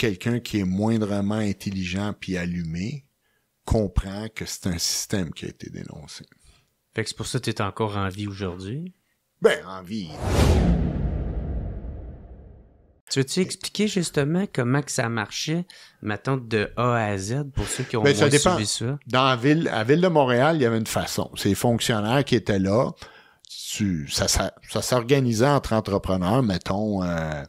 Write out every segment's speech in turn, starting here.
quelqu'un qui est moindrement intelligent puis allumé comprend que c'est un système qui a été dénoncé. Fait que c'est pour ça que tu es encore en vie aujourd'hui? Ben, en vie. Tu veux-tu expliquer justement comment que ça marchait, mettons, de A à Z, pour ceux qui ont ben, ça suivi ça? Dans la ville, à ville de Montréal, il y avait une façon. Ces fonctionnaires qui étaient là, ça, s'organisait entre entrepreneurs, mettons... Euh,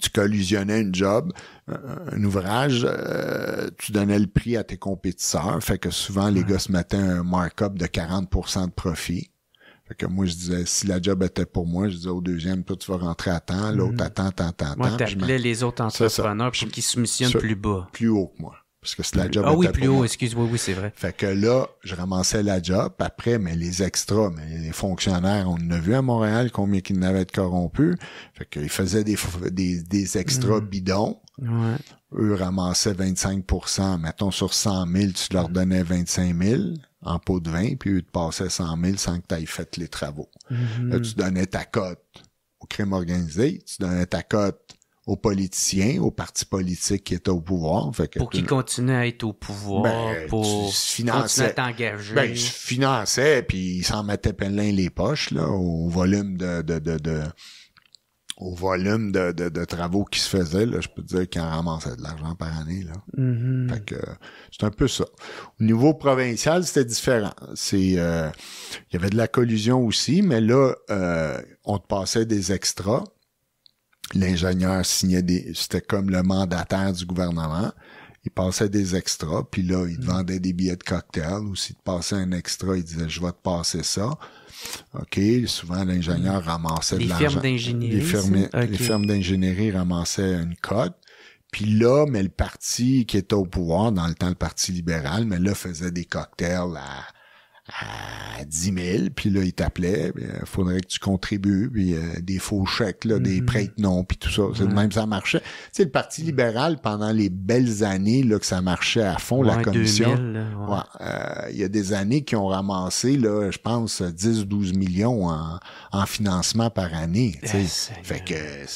tu collisionnais une job, euh, un ouvrage, euh, tu donnais le prix à tes compétiteurs. Fait que souvent, les gars se mettaient un markup de 40 de profit. Fait que moi, je disais, si la job était pour moi, je disais au deuxième, toi, tu vas rentrer à temps, l'autre, attends, attends, attends. Moi, t'appelais les autres entrepreneurs pour qu'ils soumissionnent plus bas. Plus haut que moi parce que c'est la job. Ah oui, plus haut, excuse, moi oui, c'est vrai. Fait que là, je ramassais la job. Après, mais les extras, mais les fonctionnaires, on en a vu à Montréal combien qu'ils n'avaient de corrompus. Fait qu'ils faisaient des, des, des extras mm. bidons. Eux ramassaient 25 Mettons, sur 100 000, tu leur mm. donnais 25 000 en pot de vin, puis eux te passaient 100 000 sans que tu aies fait les travaux. Mm-hmm. Là, tu donnais ta cote au crime organisé, tu donnais ta cote aux politiciens, aux partis politiques qui étaient au pouvoir. Fait pour qu'ils continuent à être au pouvoir, ben, pour continuer à t'engager. Ben, puis ils s'en mettaient plein les poches là, au volume de, de, de, de au volume de, de, de, travaux qui se faisaient. Là, je peux dire qu'ils en ramassaient de l'argent par année. Là. Mm-hmm. c'est un peu ça. Au niveau provincial, c'était différent. C'est euh, Il y avait de la collusion aussi, mais là, euh, on te passait des extras l'ingénieur signait des... C'était comme le mandataire du gouvernement. Il passait des extras, puis là, il mm. vendait des billets de cocktail, ou s'il te passait un extra, il disait « je vais te passer ça ». OK, souvent l'ingénieur mm. ramassait de l'argent. les, firmes, d'ingénierie. les firmes d'ingénierie ramassaient une cote. Puis là, mais le parti qui était au pouvoir, dans le temps, le Parti libéral, mais là, faisait des cocktails à à 10 000, puis là, il t'appelait, il euh, faudrait que tu contribues, puis euh, des faux chèques, là, des mm-hmm. prêtres non, puis tout ça. C'est Même ça marchait. Tu sais, le Parti mm. libéral, pendant les belles années là, que ça marchait à fond, la commission, euh, il y a des années qui ont ramassé, là, je pense, 10-12 millions en, en, financement par année. Tu sais. Fait que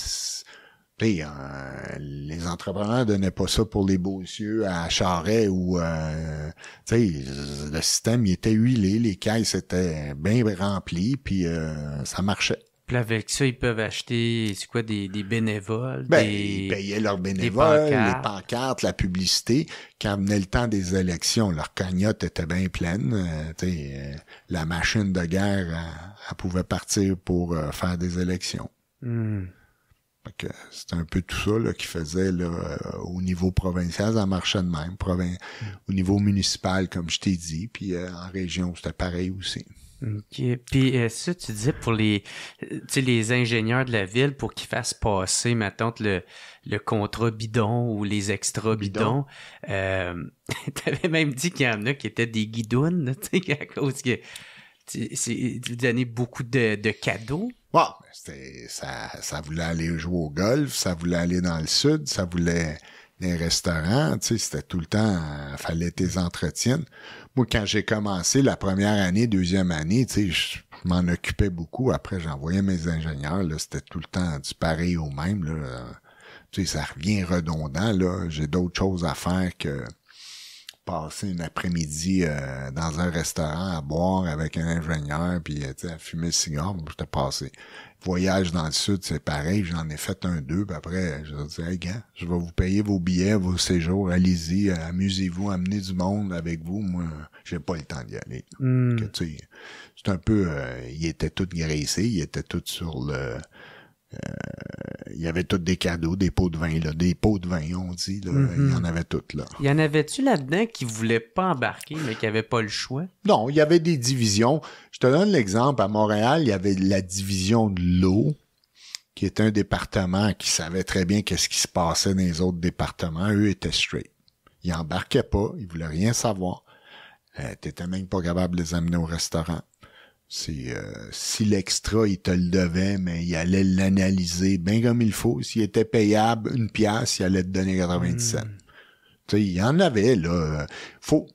euh, les entrepreneurs donnaient pas ça pour les beaux yeux à Charret où euh, le système il était huilé, les caisses étaient bien remplies, puis euh, ça marchait. Puis avec ça, ils peuvent acheter, c'est quoi, des, bénévoles? Ben, ils payaient leurs bénévoles, les pancartes, la publicité. Quand venait le temps des élections, leur cagnotte était bien pleine. la machine de guerre, pouvait partir pour faire des élections. Hmm. C'est un peu tout ça là, qui faisait euh, au niveau provincial, ça marchait de même. Au niveau municipal, comme je t'ai dit, puis euh, en région, c'était pareil aussi. OK. Puis euh, ça, tu disais pour les, les ingénieurs de la ville, pour qu'ils fassent passer, maintenant le, le contrat bidon ou les extra bidons, bidon. t'avais même dit qu'il y en a qui étaient des guidounes, à cause que tu donnais beaucoup de cadeaux. Bon, ben, ça, ça voulait aller jouer au golf, ça voulait aller dans le sud, ça voulait les restaurants, tu sais, c'était tout le temps, euh, fallait tes entretiens. Moi, quand j'ai commencé la première année, deuxième année, tu sais, je, m'en occupais beaucoup. Après, j'envoyais mes ingénieurs, là, c'était tout le temps du pareil au même, là. Tu sais, ça revient redondant, là. J'ai d'autres choses à faire que passer un après-midi euh, dans un restaurant à boire avec un ingénieur puis euh, à fumer le cigare, j'étais passé. Voyage dans le sud, c'est pareil, j'en ai fait un deux, puis après, je disais hey, gars, je vais vous payer vos billets, vos séjours, allez-y, euh, amusez-vous, amenez du monde avec vous. Moi, j'ai pas le temps d'y aller. Hmm. sais, C'est un peu, ils étaient tous graissés, ils étaient tous sur le euh, il y avait tous des cadeaux, des pots de vin, là, des pots de vin, on dit, mm-hmm. il y en avait toutes là. Il y en avait-tu là-dedans qui ne voulaient pas embarquer, mais qui n'avaient pas le choix? Non, il y avait des divisions. Je te donne l'exemple, à Montréal, il y avait la division de l'eau, qui était un département qui savait très bien qu'est-ce qui se passait dans les autres départements. Eux étaient straight. Ils n'embarquaient pas, ils voulaient rien savoir. Euh, tu n'étais même pas capable de les amener au restaurant. C'est euh, si l'extra, il te le devait, mais il allait l'analyser bien comme il faut. S'il était payable une pièce, il allait te donner 90 hmm. cents. Tu sais, il y en avait, là. Faut.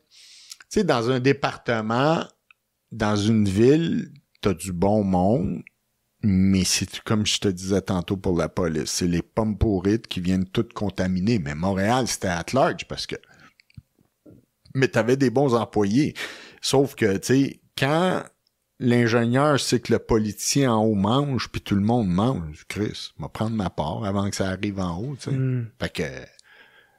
Tu sais, dans un département, dans une ville, t'as du bon monde, mais c'est comme je te disais tantôt pour la police, c'est les pommes pourrites qui viennent toutes contaminer. Mais Montréal, c'était à large parce que. Mais t'avais des bons employés. Sauf que, tu sais, quand l'ingénieur sait que le politicien en haut mange, puis tout le monde mange. Chris, je prendre ma part avant que ça arrive en haut. Tu sais. Mm. Fait que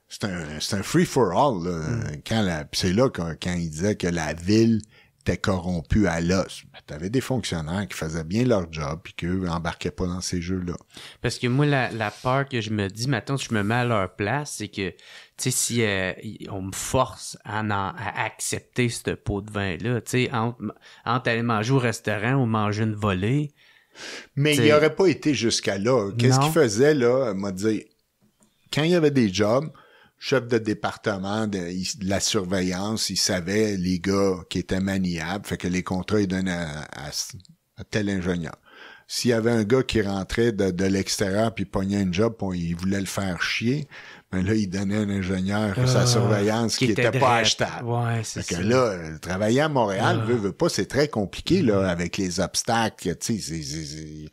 c'est un, un free-for-all. Mm. c'est là quand, quand il disait que la ville t'es corrompu à l'os. tu t'avais des fonctionnaires qui faisaient bien leur job puis qu'eux embarquaient pas dans ces jeux-là. Parce que moi, la, la, peur que je me dis maintenant, si je me mets à leur place, c'est que, tu sais, si euh, on me force à, accepter ce pot de vin-là, tu sais, entre, aller manger au restaurant ou manger une volée. Mais il aurait pas été jusqu'à là. Qu'est-ce qu'il faisait, là, m'a dit, quand il y avait des jobs, chef de département de, la surveillance, il savait les gars qui étaient maniables, fait que les contrats, ils donnaient à, tel ingénieur. S'il y avait un gars qui rentrait de, de l'extérieur puis pognait une job, il voulait le faire chier, mais ben là, il donnait un ingénieur sa ah, surveillance qui, était, pas achetable. Ouais, que là, euh, travailler à Montréal, ah. veut, veut pas, c'est très compliqué, là, mm-hmm. avec les obstacles, tu sais,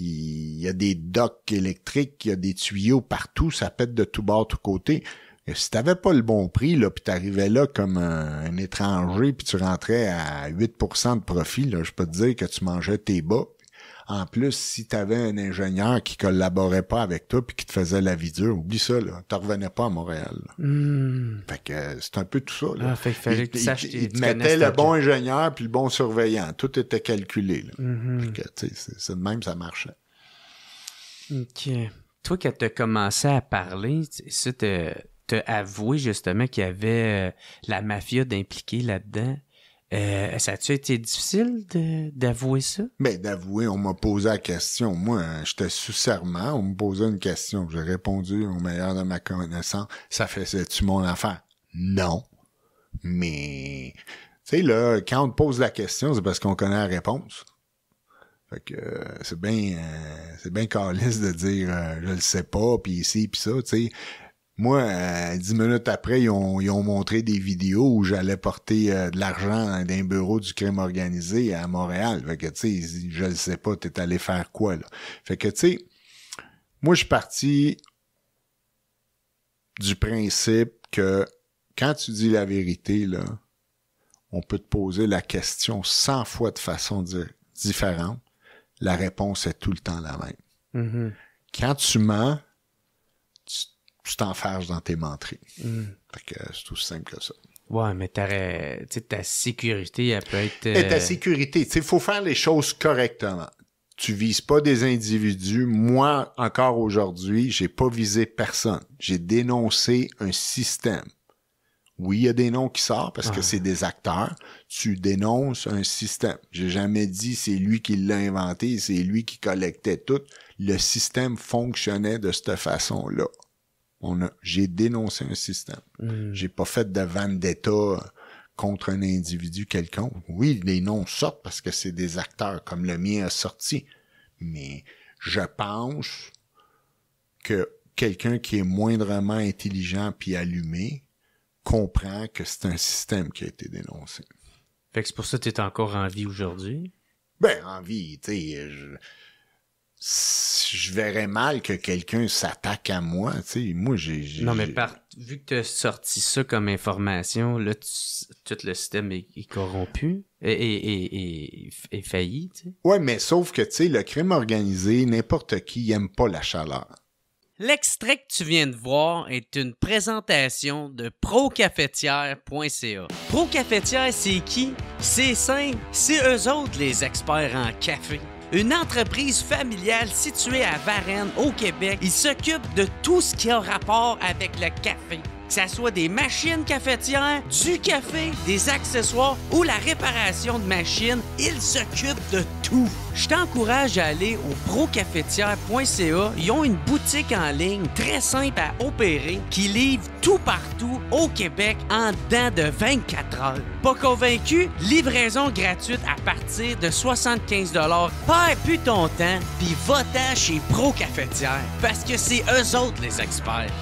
il y a des docks électriques, il y a des tuyaux partout, ça pète de tout bord, tout côté. Et si t'avais pas le bon prix, là, puis t'arrivais là comme un, étranger, puis tu rentrais à 8% de profit, là, je peux te dire que tu mangeais tes bas. En plus, si tu avais un ingénieur qui collaborait pas avec toi puis qui te faisait la vie dure, oublie ça, là. Tu revenais pas à Montréal. Hmm. Fait que euh, c'est un peu tout ça. Là. il, Tu il, mettait le bon ingénieur puis le bon surveillant. Tout était calculé. Là. Mm-hmm. c'est de même, ça marchait. OK. Toi, qui tu as commencé à parler, ça, t'as avoué justement qu'il y avait euh, la mafia d'impliquer là-dedans. Euh, ça a-tu été difficile d'avouer ça? Ben, d'avouer, on m'a posé la question. Moi, j'étais sous serment, on me posait une question. J'ai répondu au meilleur de ma connaissance. Ça faisait-tu mon affaire? Non. Mais, tu sais, là, quand on te pose la question, c'est parce qu'on connaît la réponse. Fait que euh, c'est bien euh, c'est bien caliste de dire je le sais pas puis ici puis ça, tu sais. Moi, euh, dix minutes après, ils ont, ils ont, montré des vidéos où j'allais porter euh, de l'argent d'un bureau du crime organisé à Montréal. Fait que, tu sais, je le sais pas, t'es allé faire quoi, là? Fait que, tu sais, moi, je suis parti du principe que quand tu dis la vérité, là, on peut te poser la question cent fois de façon différente. La réponse est tout le temps la même. Mm-hmm. Quand tu mens, tu t'enfarges dans tes menteries. Mm. que c'est aussi simple que ça. Ouais, mais ta sécurité, elle peut être. ta euh, sécurité, tu faut faire les choses correctement. Tu vises pas des individus. Moi, encore aujourd'hui, j'ai pas visé personne. J'ai dénoncé un système. Oui, il y a des noms qui sortent parce que c'est des acteurs. Tu dénonces un système. J'ai jamais dit c'est lui qui l'a inventé, c'est lui qui collectait tout. Le système fonctionnait de cette façon-là j'ai dénoncé un système. Hmm. J'ai pas fait de vendetta contre un individu quelconque. Oui, les noms sortent parce que c'est des acteurs comme le mien a sorti. Mais je pense que quelqu'un qui est moindrement intelligent puis allumé comprend que c'est un système qui a été dénoncé. Fait que c'est pour ça que tu es encore en vie aujourd'hui? Ben, en vie, tu sais, je verrais mal que quelqu'un s'attaque à moi. Tu sais, moi, j'ai. Non, mais vu que tu as sorti ça comme information, là, tout le système est, corrompu et, et, failli. Tu sais. Ouais, mais sauf que, tu sais, le crime organisé, n'importe qui n'aime pas la chaleur. L'extrait que tu viens de voir est une présentation de procafetière.ca. Procafetière, c'est qui? C'est simple, c'est eux autres les experts en café une entreprise familiale située à Varennes, au Québec. Il s'occupe de tout ce qui a rapport avec le café que ce soit des machines cafetières, du café, des accessoires ou la réparation de machines, ils s'occupent de tout. Je t'encourage à aller au procafetière.ca. Ils ont une boutique en ligne très simple à opérer qui livre tout partout au Québec en dedans de 24 heures. Pas convaincu? Livraison gratuite à partir de 75 Pas plus ton temps, puis va-t'en chez Pro parce que c'est eux autres les experts.